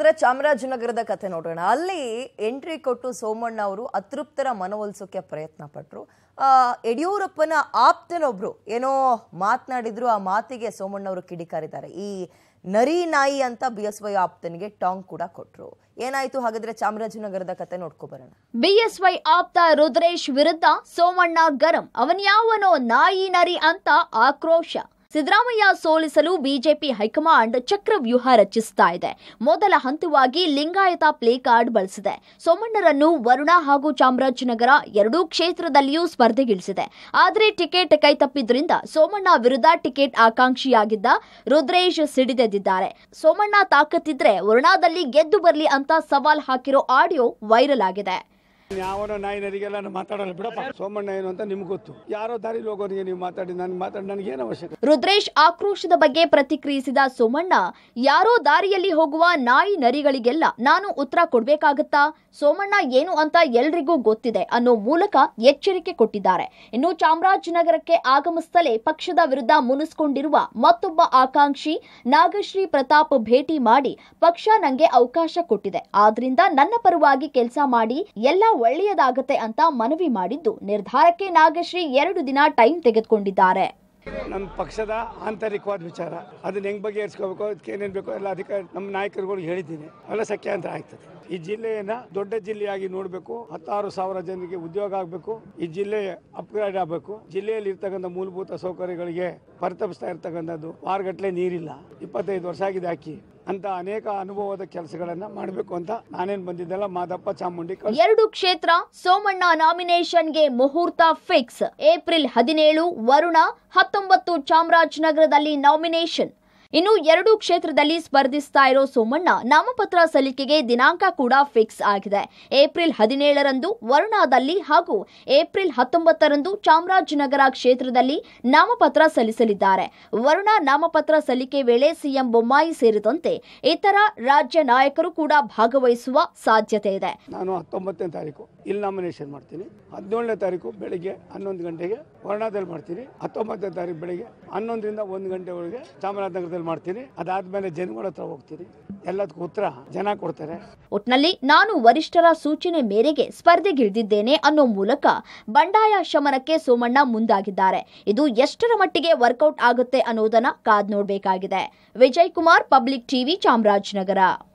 ಅದರ ಚಾಮರಾಜನಗರದ ಕತೆ ನೋಡೋಣ ಅಲ್ಲಿ ಎಂಟ್ರಿ ಕೊಟ್ಟು ಸೋಮಣ್ಣ ಅವರು ಅತೃಪ್ತರ ಮನವೊಲಿಸೋಕೆ ಪ್ರಯತ್ನ ಪಟ್ಟರು ಯಡಿಯೂರಪ್ಪನ ಆಪ್ತನೊಬ್ರು ಏನೋ ಮಾತನಾಡಿದ್ರು ಆ ಮಾತಿಗೆ ಸೋಮಣ್ಣ ಅವರು ಕಿಡಿಕಾರಿದ್ದಾರೆ ಈ ನರಿ ನಾಯಿ ಅಂತ ಬಿ ಎಸ್ ವೈ ಆಪ್ತನಿಗೆ ಟಾಂಗ್ ಕೂಡ ಕೊಟ್ರು ಏನಾಯ್ತು ಹಾಗಾದ್ರೆ ಚಾಮರಾಜನಗರದ ಕತೆ ನೋಡ್ಕೊ ಬರೋಣ ಬಿ ಎಸ್ ವೈ ಆಪ್ತ ರುದ್ರೇಶ್ ವಿರುದ್ಧ ಸೋಮಣ್ಣ ಗರಂ ಅವನ್ಯಾವನೋ ನಾಯಿ ನರಿ ಅಂತ ಆಕ್ರೋಶ ಸಿದ್ದರಾಮಯ್ಯ ಸೋಲಿಸಲು ಬಿಜೆಪಿ ಹೈಕಮಾಂಡ್ ಚಕ್ರವ್ಯೂಹ ರಚಿಸ್ತಾ ಇದೆ ಮೊದಲ ಹಂತವಾಗಿ ಲಿಂಗಾಯತ ಪ್ಲೇ ಕಾರ್ಡ್ ಬಳಸಿದೆ ಸೋಮಣ್ಣರನ್ನು ವರುಣ ಹಾಗೂ ಚಾಮರಾಜನಗರ ಎರಡೂ ಕ್ಷೇತ್ರದಲ್ಲಿಯೂ ಸ್ಪರ್ಧೆಗಿಳಿಸಿದೆ ಆದರೆ ಟಿಕೆಟ್ ಕೈತಪ್ಪಿದ್ದರಿಂದ ಸೋಮಣ್ಣ ವಿರುದ್ಧ ಟಿಕೆಟ್ ಆಕಾಂಕ್ಷಿಯಾಗಿದ್ದ ರುದ್ರೇಶ್ ಸಿಡಿದೆದ್ದಿದ್ದಾರೆ ಸೋಮಣ್ಣ ತಾಕತ್ತಿದ್ರೆ ವರುಣಾದಲ್ಲಿ ಗೆದ್ದು ಬರಲಿ ಅಂತ ಸವಾಲ್ ಹಾಕಿರೋ ಆಡಿಯೋ ವೈರಲ್ ಆಗಿದೆ ಯಾವನೋ ನಾಯಿನರಿಗೆಲ್ಲ ಮಾತಾಡಲ್ಲ ಬಿಡಪ್ಪ ಸೋಮಣ್ಣ ಏನು ಅಂತ ನಿಮ್ಗೆ ಗೊತ್ತು ಯಾರೋ ದಾರಿ ಹೋಗೋರಿಗೆ ನೀವು ಮಾತಾಡಿ ನಾನು ಮಾತಾಡಿ ನನಗೆ ಏನು ಅವಶ್ಯಕ ರುದ್ರೇಶ್ ಆಕ್ರೋಶದ ಬಗ್ಗೆ ಪ್ರತಿಕ್ರಿಯಿಸಿದ ಸೋಮಣ್ಣ ಯಾರೋ ದಾರಿಯಲ್ಲಿ ಹೋಗುವ ನಾಯಿ ನರಿಗಳಿಗೆಲ್ಲ ನಾನು ಉತ್ತರ ಕೊಡಬೇಕಾಗುತ್ತಾ ಸೋಮಣ್ಣ ಏನು ಅಂತ ಎಲ್ರಿಗೂ ಗೊತ್ತಿದೆ ಅನ್ನೋ ಮೂಲಕ ಎಚ್ಚರಿಕೆ ಕೊಟ್ಟಿದ್ದಾರೆ ಇನ್ನು ಚಾಮರಾಜನಗರಕ್ಕೆ ಆಗಮಿಸುತ್ತಲೇ ಪಕ್ಷದ ವಿರುದ್ಧ ಮುನಿಸ್ಕೊಂಡಿರುವ ಮತ್ತೊಬ್ಬ ಆಕಾಂಕ್ಷಿ ನಾಗಶ್ರೀ ಪ್ರತಾಪ್ ಭೇಟಿ ಮಾಡಿ ಪಕ್ಷ ನಂಗೆ ಅವಕಾಶ ಕೊಟ್ಟಿದೆ ಆದ್ರಿಂದ ನನ್ನ ಪರವಾಗಿ ಕೆಲಸ ಮಾಡಿ ಎಲ್ಲ ಒಳ್ಳೆಯದಾಗತ್ತೆ ಅಂತ ಮನವಿ ಮಾಡಿದ್ದು ನಿರ್ಧಾರಕ್ಕೆ ನಾಗಶ್ರೀ ಎರಡು ದಿನ ಟೈಮ್ ತೆಗೆದುಕೊಂಡಿದ್ದಾರೆ ನಮ್ಮ ಪಕ್ಷದ ಆಂತರಿಕವಾದ ವಿಚಾರ ಅದನ್ನ ಹೆಂಗ್ ಬಗೆಹರಿಸ್ಕೋಬೇಕು ಅದಕ್ಕೆ ಏನೇನು ಬೇಕು ಎಲ್ಲ ಅಧಿಕಾರಿ ನಮ್ಮ ನಾಯಕರುಗಳು ಹೇಳಿದ್ದೀನಿ ಸಖ್ಯ ಅಂತ ಆಗ್ತದೆ ಈ ಜಿಲ್ಲೆಯನ್ನ ದೊಡ್ಡ ಜಿಲ್ಲೆಯಾಗಿ ನೋಡಬೇಕು ಹತ್ತಾರು ಸಾವಿರ ಜನರಿಗೆ ಉದ್ಯೋಗ ಆಗಬೇಕು ಈ ಜಿಲ್ಲೆ ಅಪ್ಗ್ರೇಡ್ ಆಗಬೇಕು ಜಿಲ್ಲೆಯಲ್ಲಿ ಇರ್ತಕ್ಕಂಥ ಮೂಲಭೂತ ಸೌಕರ್ಯಗಳಿಗೆ ಪರಿತಪಿಸ್ತಾ ಇರ್ತಕ್ಕಂಥದ್ದು ವಾರಗಟ್ಟಲೆ ನೀರಿಲ್ಲ ಇಪ್ಪತ್ತೈದು ವರ್ಷ ಆಗಿದೆ ಅಕ್ಕಿ ಅಂತ ಅನೇಕ ಅನುಭವದ ಕೆಲಸಗಳನ್ನ ಮಾಡಬೇಕು ಅಂತ ನಾನೇನ್ ಬಂದಿದ್ದೆಲ್ಲ ಮಾದಪ್ಪ ಚಾಮುಂಡಿ ಎರಡು ಕ್ಷೇತ್ರ ಸೋಮಣ್ಣ ನಾಮಿನೇಷನ್ಗೆ ಮುಹೂರ್ತ ಫಿಕ್ಸ್ ಏಪ್ರಿಲ್ ಹದಿನೇಳು ವರುಣ ಹತ್ತೊಂಬತ್ತು ಚಾಮರಾಜನಗರದಲ್ಲಿ ನಾಮಿನೇಷನ್ ಇನ್ನು ಎರಡು ಕ್ಷೇತ್ರದಲ್ಲಿ ಸ್ಪರ್ಧಿಸ್ತಾ ಇರೋ ಸೋಮಣ್ಣ ನಾಮಪತ್ರ ಸಲ್ಲಿಕೆಗೆ ದಿನಾಂಕ ಕೂಡ ಫಿಕ್ಸ್ ಆಗಿದೆ ಏಪ್ರಿಲ್ ಹದಿನೇಳರಂದು ವರುಣಾದಲ್ಲಿ ಹಾಗೂ ಏಪ್ರಿಲ್ ಹತ್ತೊಂಬತ್ತರಂದು ಚಾಮರಾಜನಗರ ಕ್ಷೇತ್ರದಲ್ಲಿ ನಾಮಪತ್ರ ಸಲ್ಲಿಸಲಿದ್ದಾರೆ ವರುಣ ನಾಮಪತ್ರ ಸಲ್ಲಿಕೆ ವೇಳೆ ಸಿಎಂ ಬೊಮ್ಮಾಯಿ ಸೇರಿದಂತೆ ಇತರ ರಾಜ್ಯ ನಾಯಕರು ಕೂಡ ಭಾಗವಹಿಸುವ ಸಾಧ್ಯತೆ ಇದೆ ನಾನು ಹತ್ತೊಂಬತ್ತನೇ ತಾರೀಕು ಇಲ್ಲಿ ನಾಮಿನೇಷನ್ ಮಾಡ್ತೀನಿ ಹದಿನೇಳನೇ ತಾರೀಕು ಬೆಳಿಗ್ಗೆ ಹನ್ನೊಂದು ಗಂಟೆಗೆ ವರುಣಾದಲ್ಲಿ ಮಾಡ್ತೀನಿ ಹತ್ತೊಂಬತ್ತನೇ ತಾರೀಕು ಬೆಳಿಗ್ಗೆ ಹನ್ನೊಂದರಿಂದ ಒಂದು ಗಂಟೆ ಒಳಗೆ ಚಾಮರಾಜನಗರ ಮಾಡ್ತೀನಿ ಅದಾದ್ಮೇಲೆ ಜನಗಳ ಹತ್ರ ಹೋಗ್ತೀನಿ ಎಲ್ಲದಕ್ಕೂ ಉತ್ತರ ಜನ ಕೊಡ್ತಾರೆ ಒಟ್ನಲ್ಲಿ ನಾನು ವರಿಷ್ಠರ ಸೂಚನೆ ಮೇರೆಗೆ ಸ್ಪರ್ಧೆಗಿಳಿದಿದ್ದೇನೆ ಅನ್ನೋ ಮೂಲಕ ಬಂಡಾಯ ಶಮನಕ್ಕೆ ಸೋಮಣ್ಣ ಮುಂದಾಗಿದ್ದಾರೆ ಇದು ಎಷ್ಟರ ಮಟ್ಟಿಗೆ ವರ್ಕೌಟ್ ಆಗುತ್ತೆ ಅನ್ನೋದನ್ನ ಕಾದ್ ನೋಡಬೇಕಾಗಿದೆ ವಿಜಯ್ ಕುಮಾರ್ ಪಬ್ಲಿಕ್ ಟಿವಿ ಚಾಮರಾಜನಗರ